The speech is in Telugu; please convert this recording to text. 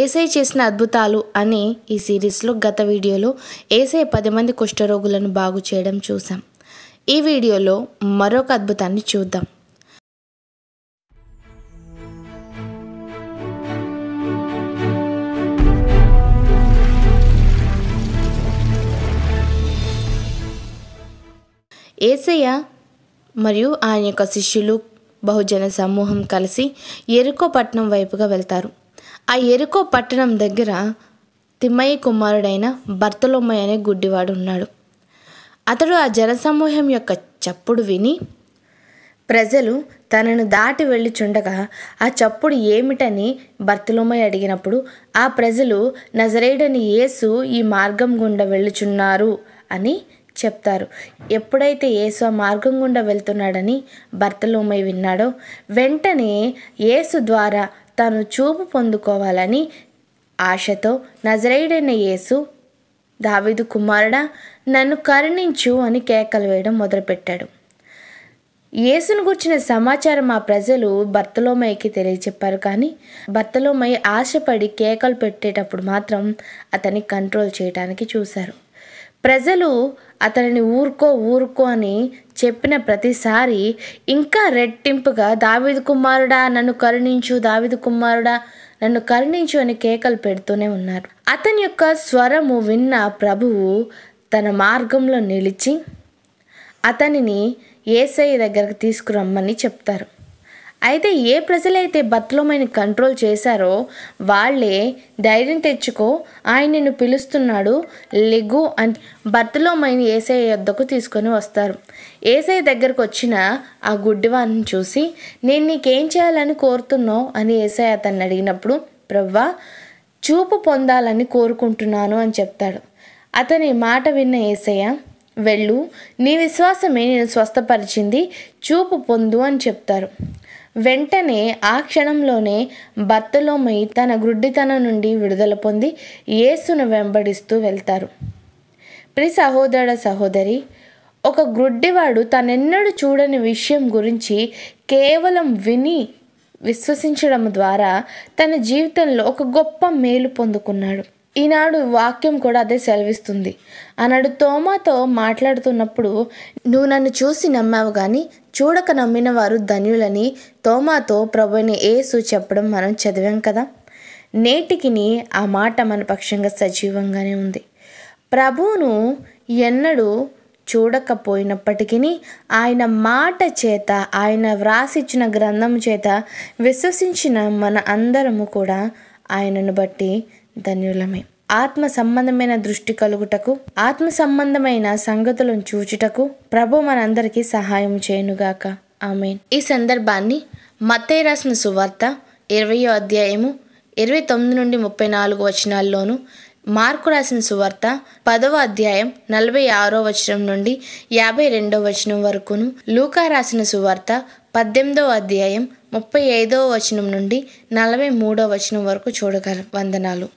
ఏసై చేసిన అద్భుతాలు అనే ఈ సిరీస్లో గత వీడియోలో ఏసై పది మంది కుష్ఠరోగులను బాగు చేయడం చూసాం ఈ వీడియోలో మరొక అద్భుతాన్ని చూద్దాం ఏసయ్య మరియు ఆయన యొక్క శిష్యులు బహుజన సమూహం కలిసి ఎరుకో వైపుగా వెళ్తారు ఆ ఎరుకో పట్టణం దగ్గర తిమ్మయ్య కుమారుడైన భర్తలొమ్మయ్య అనే గుడ్డివాడు ఉన్నాడు అతడు ఆ జనసమూహం యొక్క చప్పుడు విని ప్రజలు తనను దాటి వెళ్ళిచుండగా ఆ చప్పుడు ఏమిటని భర్తలొమ్మయ్య అడిగినప్పుడు ఆ ప్రజలు నజరేడని యేసు ఈ మార్గం గుండా వెళ్ళుచున్నారు అని చెప్తారు ఎప్పుడైతే యేసు ఆ మార్గం గుండా వెళ్తున్నాడని భర్తలోమయ్య విన్నాడో వెంటనే యేసు ద్వారా తను చూపు పొందుకోవాలని ఆశతో నజరైడైన యేసు దావిదు కుమారుడా నన్ను కరుణించు అని కేకలు వేయడం మొదలుపెట్టాడు యేసును గుర్చిన సమాచారం ఆ ప్రజలు భర్తలోమయ్యకి తెలియచెప్పారు కానీ భర్తలోమయ్య ఆశపడి కేకలు పెట్టేటప్పుడు మాత్రం అతన్ని కంట్రోల్ చేయడానికి చూశారు ప్రజలు అతనిని ఊరుకో ఊరుకో అని చెప్పిన ప్రతిసారి ఇంకా రెట్టింపుగా దావిదు కుమారుడా నన్ను కరుణించు దావిదు కుమారుడా నన్ను కరుణించు అని కేకలు పెడుతూనే ఉన్నారు అతని యొక్క స్వరము విన్న ప్రభువు తన మార్గంలో నిలిచి అతనిని ఏసై దగ్గరకు తీసుకురమ్మని చెప్తారు అయితే ఏ ప్రజలైతే బత్లోమైని కంట్రోల్ చేశారో వాళ్ళే ధైర్యం తెచ్చుకో ఆయన నిన్ను పిలుస్తున్నాడు లెగు అని మైన ఏసఐ యొద్దకు తీసుకొని వస్తారు ఏసఐ దగ్గరకు వచ్చిన ఆ గుడ్డివాన్ని చూసి నేను నీకేం చేయాలని కోరుతున్నావు అని ఏసఐ అతన్ని అడిగినప్పుడు ప్రవ్వా చూపు పొందాలని కోరుకుంటున్నాను అని చెప్తాడు అతని మాట విన్న ఏసయ్య వెళ్ళు నీ విశ్వాసమే నేను స్వస్థపరిచింది చూపు పొందు అని చెప్తారు వెంటనే ఆ క్షణంలోనే బత్తలోమి తన గుడ్డితనం నుండి విడుదల పొంది యేసును వెంబడిస్తూ వెళ్తారు ప్రి సహోదర సహోదరి ఒక గ్రుడ్డివాడు తనెన్నడూ చూడని విషయం గురించి కేవలం విని విశ్వసించడం ద్వారా తన జీవితంలో ఒక గొప్ప మేలు పొందుకున్నాడు ఈనాడు వాక్యం కూడా అదే సెలవిస్తుంది ఆనాడు తోమాతో మాట్లాడుతున్నప్పుడు నువ్వు నన్ను చూసి నమ్మావు కానీ చూడక నమ్మిన వారు ధన్యులని తోమాతో ప్రభుని ఏసు చెప్పడం మనం చదివాం కదా నేటికిని ఆ మాట మన పక్షంగా సజీవంగానే ఉంది ప్రభువును ఎన్నడూ చూడకపోయినప్పటికీ ఆయన మాట చేత ఆయన వ్రాసిచ్చిన గ్రంథం చేత విశ్వసించిన మన అందరము కూడా ఆయనను బట్టి ధన్యులమే ఆత్మ సంబంధమైన దృష్టి కలుగుటకు ఆత్మ సంబంధమైన సంగతులను చూచుటకు ప్రభు మనందరికీ సహాయం చేయనుగాక ఆమె ఈ సందర్భాన్ని మత్తయ్య రాసిన సువార్త ఇరవయో అధ్యాయము ఇరవై తొమ్మిది నుండి ముప్పై నాలుగు వచనాల్లోనూ మార్కు రాసిన సువార్త పదవ అధ్యాయం నలభై ఆరో వచనం నుండి యాభై రెండో వచనం వరకును లూకా రాసిన సువార్త పద్దెనిమిదవ అధ్యాయం ముప్పై ఐదవ వచనం నుండి నలభై మూడో వచనం వరకు చూడగల వందనాలు